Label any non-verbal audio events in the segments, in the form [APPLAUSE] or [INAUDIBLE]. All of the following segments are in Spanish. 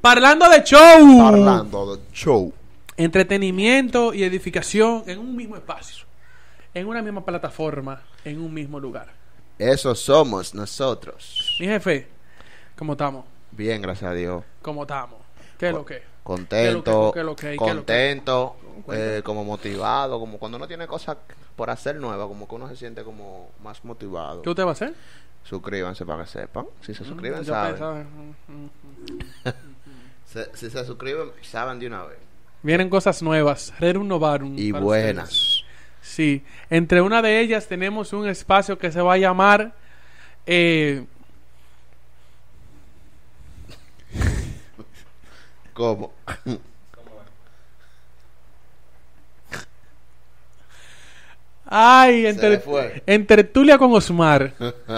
Parlando de show. Parlando show. Entretenimiento y edificación en un mismo espacio, en una misma plataforma, en un mismo lugar. Eso somos nosotros. Mi jefe, ¿cómo estamos? Bien, gracias a Dios. ¿Cómo estamos? ¿Qué es lo que? Contento, contento, eh, como motivado, como cuando uno tiene cosas por hacer nuevas, como que uno se siente como más motivado. ¿Qué usted va a hacer? Suscríbanse para que sepan. Si se mm, suscriben, saben. Mm, mm, [LAUGHS] si se suscriben, saben de una vez. Vienen cosas nuevas, Novarum. Y buenas. Sí. Entre una de ellas tenemos un espacio que se va a llamar. Eh... [LAUGHS] ¿Cómo? Ay, entre, entre Tulia con Osmar. [LAUGHS]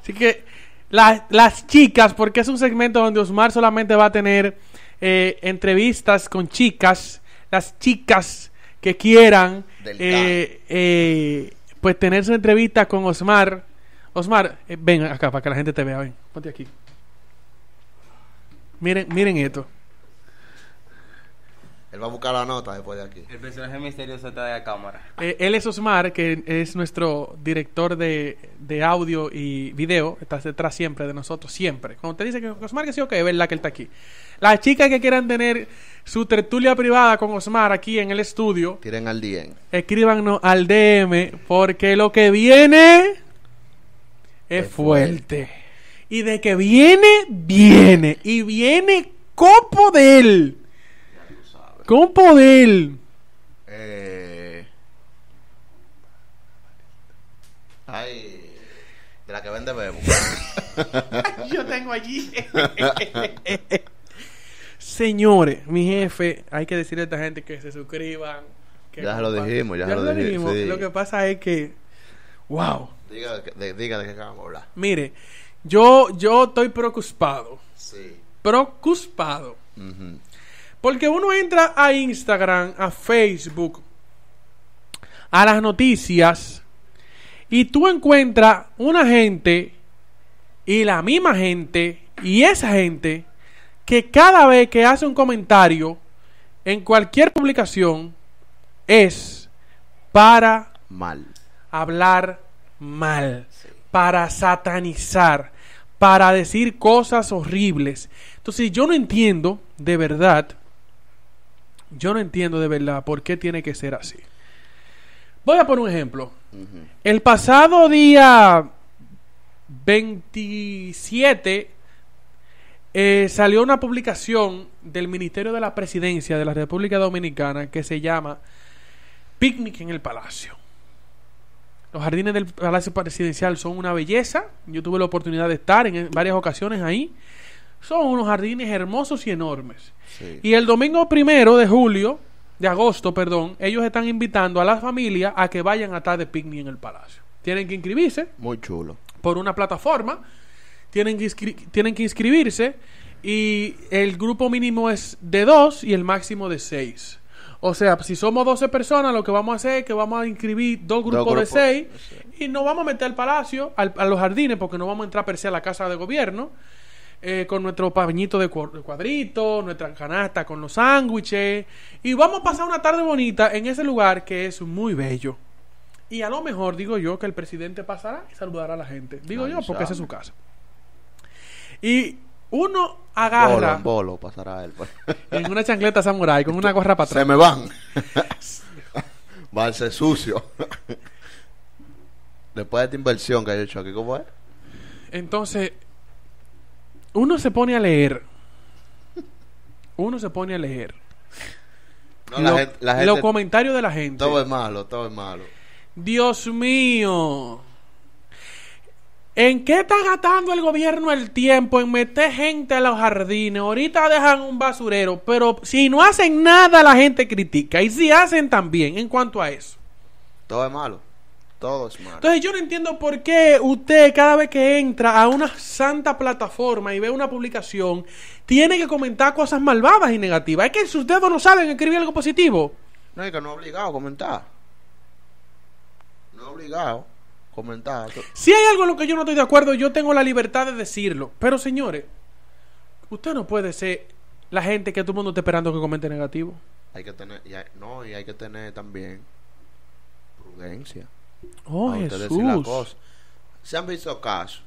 Así que las chicas, porque es un segmento donde Osmar solamente va a tener eh, entrevistas con chicas, las chicas que quieran, eh, eh, pues tener su entrevista con Osmar. Osmar, ven acá para que la gente te vea, ven, ponte aquí. Miren, miren esto. Él va a buscar la nota después de aquí. El personaje misterioso está de la cámara. Eh, él es Osmar, que es nuestro director de, audio y video. Está detrás siempre de nosotros, siempre. Cuando te dice que Osmar, que sí, ok, es verdad que él está aquí. Las chicas que quieran tener su tertulia privada con Osmar aquí en el estudio. Tiren al DM. Escríbanos al DM, porque lo que viene es, fuerte. Y de que viene, viene. Y viene copo de él. Con poder. Eh... Ay, de la que vende vemos. [LAUGHS] Yo tengo allí. [LAUGHS] Señores, mi jefe, hay que decirle a esta gente que se suscriban. ya lo dijimos, ya, lo, dijimos. Lo que pasa es que, wow. Diga que acabamos de hablar. Mire, yo, yo estoy preocupado. Sí. Preocupado. Porque uno entra a Instagram, a Facebook, a las noticias, y tú encuentras una gente y la misma gente y esa gente que cada vez que hace un comentario en cualquier publicación es para mal. Hablar mal, para satanizar, para decir cosas horribles. Entonces yo no entiendo de verdad yo no entiendo de verdad por qué tiene que ser así. Voy a poner un ejemplo. El pasado día 27 eh, salió una publicación del Ministerio de la Presidencia de la República Dominicana que se llama Picnic en el Palacio. Los jardines del Palacio Presidencial son una belleza. Yo tuve la oportunidad de estar en varias ocasiones ahí. Son unos jardines hermosos y enormes. Y el domingo primero de julio, de agosto, perdón, ellos están invitando a la familia a que vayan a estar de picnic en el palacio. Tienen que inscribirse. Muy chulo. Por una plataforma. Tienen que, tienen que inscribirse. Y el grupo mínimo es de dos y el máximo de seis. O sea, si somos 12 personas, lo que vamos a hacer es que vamos a inscribir dos grupos, de seis y nos vamos a meter al palacio, a los jardines, porque no vamos a entrar per se a la casa de gobierno. Eh, con nuestro pañito de cuadrito, nuestra canasta con los sándwiches. Y vamos a pasar una tarde bonita en ese lugar que es muy bello. Y a lo mejor digo yo que el presidente pasará y saludará a la gente. Digo yo, porque esa es su casa. Y uno agarra. Bolo, pasará él. Pues. [LAUGHS] en una chancleta samurai con una gorra para atrás. Se me van. [LAUGHS] ser sucio. [LAUGHS] Después de esta inversión que hay hecho aquí, ¿cómo es? Entonces, uno se pone a leer. Uno se pone a leer. los comentarios de la gente. Todo es malo, todo es malo. Dios mío. ¿En qué está gastando el gobierno el tiempo en meter gente a los jardines? Ahorita dejan un basurero, pero si no hacen nada la gente critica. Y si hacen también en cuanto a eso. Todo es malo. Entonces yo no entiendo por qué usted cada vez que entra a una santa plataforma y ve una publicación, tiene que comentar cosas malvadas y negativas. Es que sus dedos no saben escribir algo positivo. No, es que no es obligado a comentar. No es obligado comentar. Si hay algo en lo que yo no estoy de acuerdo, yo tengo la libertad de decirlo. Pero señores, usted no puede ser la gente que todo el mundo está esperando que comente negativo. Hay que tener, no, y hay que tener también prudencia. Oh, Se han visto casos.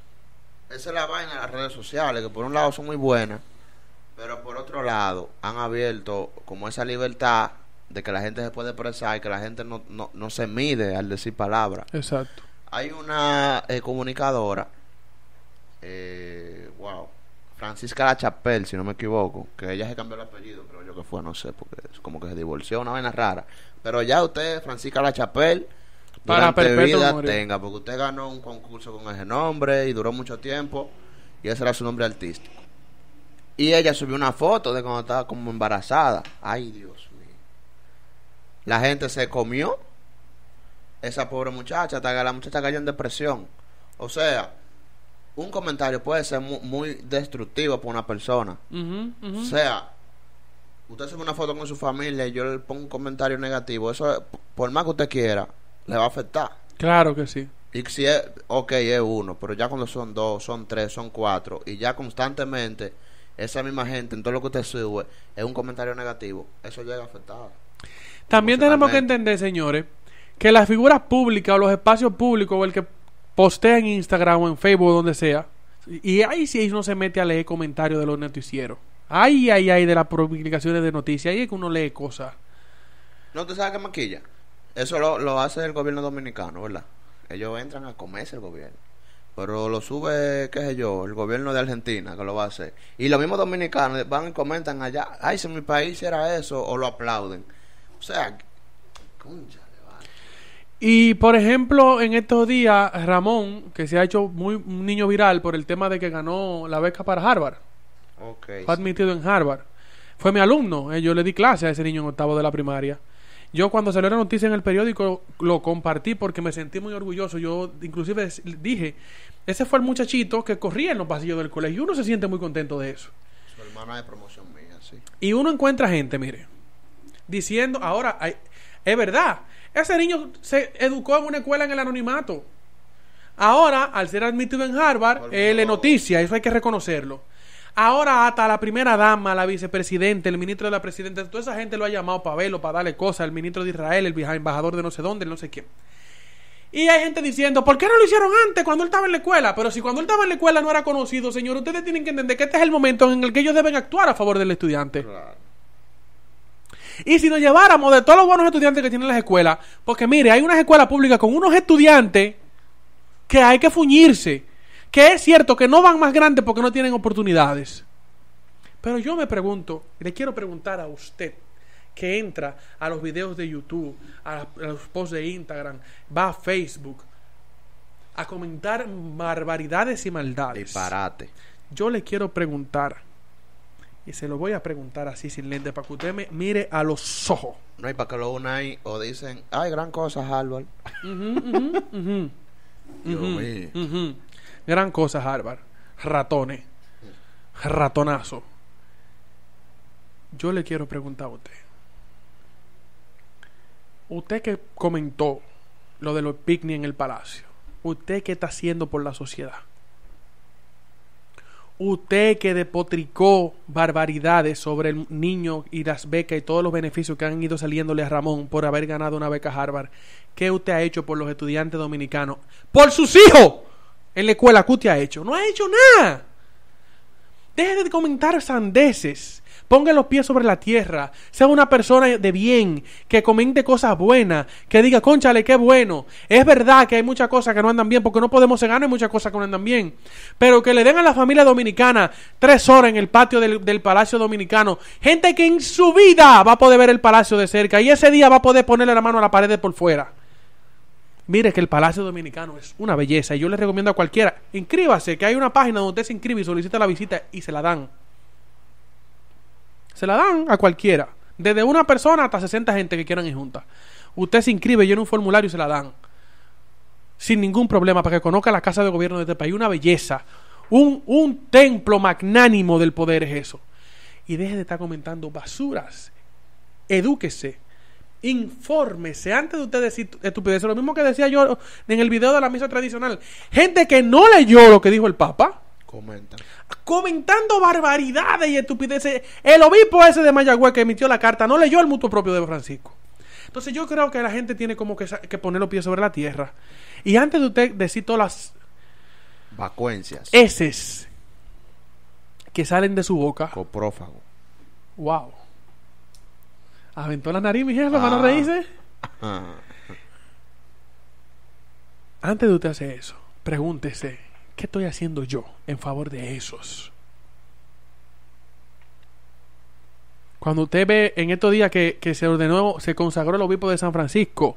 Esa es la vaina de las redes sociales, que por un lado son muy buenas, pero por otro lado han abierto como esa libertad de que la gente se puede expresar y que la gente no, no, no se mide al decir palabras. Exacto. Hay una eh, comunicadora, eh, wow, Francisca La Chapelle, si no me equivoco, que ella se cambió el apellido, creo yo que fue, no sé, porque es como que se divorció, una vaina rara. Pero ya usted, Francisca La Chapelle para perpetuo vida tenga, porque usted ganó un concurso con ese nombre y duró mucho tiempo y ese era su nombre artístico. Y ella subió una foto de cuando estaba como embarazada. Ay, Dios mío. La gente se comió esa pobre muchacha, la muchacha cayó en depresión. O sea, un comentario puede ser muy, destructivo para una persona. O sea, usted sube una foto con su familia y yo le pongo un comentario negativo. Eso, por más que usted quiera, le va a afectar. Claro que sí. Y si es, ok, es uno, pero ya cuando son dos, son tres, son cuatro, y ya constantemente esa misma gente en todo lo que usted sube es un comentario negativo, eso llega a afectar. También tenemos que entender, señores, que las figuras públicas o los espacios públicos o el que postea en Instagram o en Facebook o donde sea, y ahí si uno se mete a leer comentarios de los noticieros. Ay, ay, ay, de las publicaciones de noticias. Ahí es que uno lee cosas. ¿No te sabes qué maquilla? Eso lo, hace el gobierno dominicano, ¿verdad? Ellos entran a comerse el gobierno. Pero lo sube, qué sé yo, el gobierno de Argentina, que lo va a hacer. Y los mismos dominicanos van y comentan allá, ay, si mi país era eso, o lo aplauden. O sea, concha. Y por ejemplo, en estos días, Ramón, que se ha hecho muy un niño viral por el tema de que ganó la beca para Harvard. fue admitido en Harvard. Fue mi alumno, eh, yo le di clase a ese niño en octavo de la primaria. Yo cuando salió la noticia en el periódico lo compartí porque me sentí muy orgulloso. Yo inclusive dije, ese fue el muchachito que corría en los pasillos del colegio. Y uno se siente muy contento de eso. Su hermana de promoción mía, sí. Y uno encuentra gente, mire, diciendo, ahora, hay, es verdad, ese niño se educó en una escuela en el anonimato. Ahora, al ser admitido en Harvard, él es le noticia, eso hay que reconocerlo. Ahora hasta la primera dama, la vicepresidenta, el ministro de la presidenta, toda esa gente lo ha llamado para verlo, para darle cosas, el ministro de Israel, el embajador de no sé dónde, el no sé quién. Y hay gente diciendo, ¿por qué no lo hicieron antes cuando él estaba en la escuela? Pero si cuando él estaba en la escuela no era conocido, señor, ustedes tienen que entender que este es el momento en el que ellos deben actuar a favor del estudiante. Y si nos lleváramos de todos los buenos estudiantes que tienen las escuelas, porque mire, hay una escuela pública con unos estudiantes que hay que fuñirse. Que es cierto que no van más grandes porque no tienen oportunidades. Pero yo me pregunto, le quiero preguntar a usted que entra a los videos de YouTube, a, los posts de Instagram, va a Facebook, a comentar barbaridades y maldades. Disparate. Yo le quiero preguntar, y se lo voy a preguntar así sin lente, para que usted me mire a los ojos. No, hay para que lo unan o dicen, hay gran cosa, Álvaro Gran cosa, Harvard. Ratones. Ratonazo. Yo le quiero preguntar a usted. Usted que comentó lo de los picnic en el palacio. Usted que está haciendo por la sociedad. Usted que depotricó barbaridades sobre el niño y las becas y todos los beneficios que han ido saliéndole a Ramón por haber ganado una beca Harvard. ¿Qué usted ha hecho por los estudiantes dominicanos? ¡Por sus hijos! en la escuela cutia ha hecho? No ha hecho nada. Deje de comentar sandeces. Ponga los pies sobre la tierra. Sea una persona de bien, que comente cosas buenas, que diga, conchale, qué bueno. Es verdad que hay muchas cosas que no andan bien, porque no podemos cegar, hay muchas cosas que no andan bien. Pero que le den a la familia dominicana tres horas en el patio del, del Palacio Dominicano. Gente que en su vida va a poder ver el Palacio de cerca y ese día va a poder ponerle la mano a la pared de por fuera. Mire que el Palacio Dominicano es una belleza y yo le recomiendo a cualquiera, inscríbase, que hay una página donde usted se inscribe y solicita la visita y se la dan. Se la dan a cualquiera, desde una persona hasta 60 gente que quieran ir juntas. Usted se inscribe, llena un formulario y se la dan. Sin ningún problema, para que conozca la casa de gobierno de este país. Una belleza, un, un templo magnánimo del poder es eso. Y deje de estar comentando basuras. Edúquese Infórmese antes de usted decir estupidez. Lo mismo que decía yo en el video de la misa tradicional. Gente que no leyó lo que dijo el Papa. Comentando barbaridades y estupideces. El obispo ese de Mayagüez que emitió la carta no leyó el mutuo propio de Francisco. Entonces yo creo que la gente tiene como que, poner los pies sobre la tierra. Y antes de usted decir todas las... Vacuencias. Eses que salen de su boca. Coprófago. Wow. Aventó la nariz, mi jefe, para no ah. reírse. Ah. Antes de usted hacer eso, pregúntese, ¿qué estoy haciendo yo en favor de esos? Cuando usted ve en estos días que, se ordenó, se consagró el obispo de San Francisco,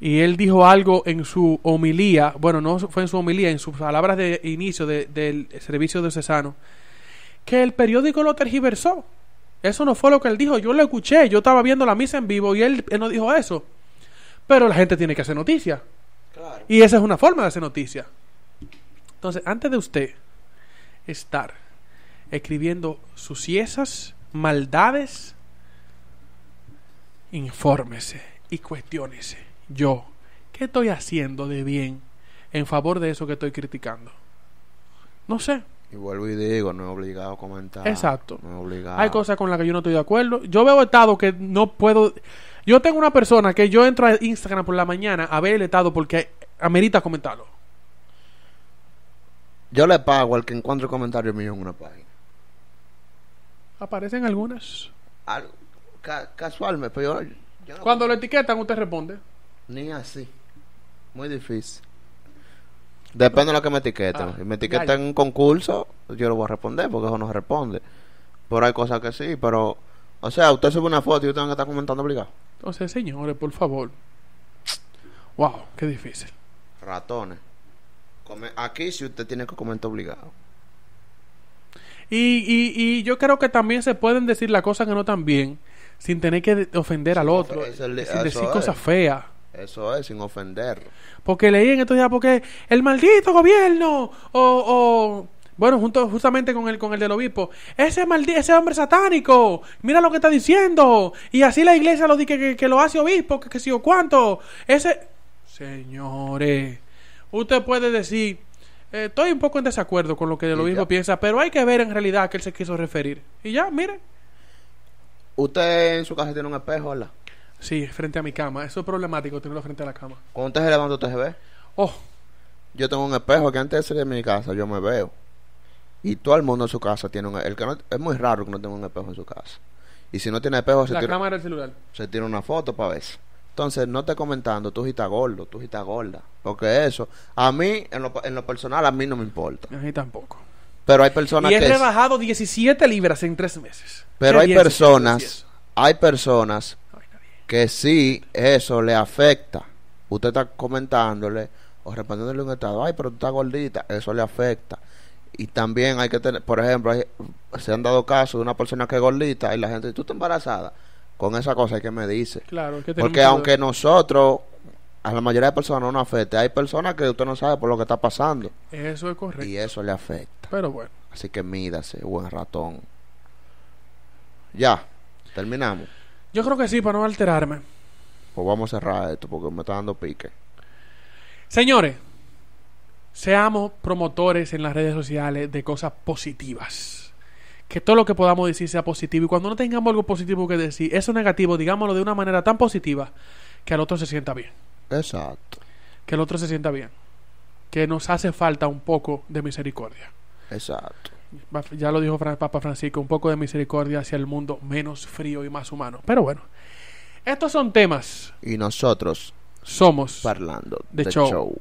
y él dijo algo en su homilía, bueno, no fue en su homilía, en sus palabras de inicio del servicio diocesano, que el periódico lo tergiversó. Eso no fue lo que él dijo. Yo lo escuché. Yo estaba viendo la misa en vivo y él, no dijo eso. Pero la gente tiene que hacer noticia. Y esa es una forma de hacer noticia. Entonces, antes de usted estar escribiendo suciesas, maldades, infórmese y cuestiónese. Yo, ¿qué estoy haciendo de bien en favor de eso que estoy criticando? No sé. Y vuelvo y digo, no es obligado a comentar. Exacto. No es obligado. Hay cosas con las que yo no estoy de acuerdo. Yo veo estados que no puedo. Yo tengo una persona que yo entro a Instagram por la mañana a ver el estado porque amerita comentarlo. Yo le pago al que encuentre comentarios míos en una página. Aparecen algunas. casualmente, pero Cuando lo etiquetan, usted responde. Ni así. Muy difícil. Depende de lo que me etiqueten. Ah, si me etiquetan en un concurso, yo lo voy a responder porque eso no responde. Pero hay cosas que sí, pero. O sea, usted sube una foto y usted que estar comentando obligado. O sea, señores, por favor. Wow, qué difícil. Ratones. Aquí si usted tiene que comentar obligado. Y, y, y yo creo que también se pueden decir las cosas que no tan bien sin tener que ofender al otro, sin decir cosas feas. Eso es, sin ofender. Porque leí en estos días, porque el maldito gobierno, o, o bueno, junto, justamente con el, con el del obispo, ese maldito, ese hombre satánico, mira lo que está diciendo, y así la iglesia lo dice que, lo hace obispo, que, que si o cuánto, ese... Señores, usted puede decir, eh, estoy un poco en desacuerdo con lo que el obispo piensa, pero hay que ver en realidad a qué él se quiso referir. Y ya, mire Usted en su casa tiene un espejo, hola Sí, frente a mi cama. Eso es problemático, tenerlo frente a la cama. Cuando estás elevando, tu se Oh. Yo tengo un espejo que antes de salir de mi casa, yo me veo. Y todo el mundo en su casa tiene un el Es muy raro que no tenga un espejo en su casa. Y si no tiene espejo, se la cámara del celular. Se tiene una foto para ver. Entonces, no te comentando, tú estás gordo, tú gita gorda. Porque eso, a mí, en lo, personal, a mí no me importa. A mí tampoco. Pero hay personas que. Y he trabajado 17 libras en tres meses. Pero hay personas, hay personas que sí eso le afecta. Usted está comentándole o respondiéndole un estado, ay, pero tú estás gordita, eso le afecta. Y también hay que tener, por ejemplo, se han dado casos de una persona que es gordita y la gente, tú estás embarazada, con esa cosa que me dice. Claro, Porque aunque nosotros, a la mayoría de personas no nos afecta, hay personas que usted no sabe por lo que está pasando. Eso es correcto. Y eso le afecta. Pero bueno. Así que mídase, buen ratón. Ya, terminamos. Yo creo que sí, para no alterarme. Pues vamos a cerrar esto porque me está dando pique. Señores, seamos promotores en las redes sociales de cosas positivas. Que todo lo que podamos decir sea positivo. Y cuando no tengamos algo positivo que decir, eso negativo, digámoslo de una manera tan positiva que al otro se sienta bien. Exacto. Que el otro se sienta bien. Que nos hace falta un poco de misericordia. Exacto ya lo dijo Papa Francisco, un poco de misericordia hacia el mundo menos frío y más humano. Pero bueno, estos son temas. Y nosotros somos Parlando de show.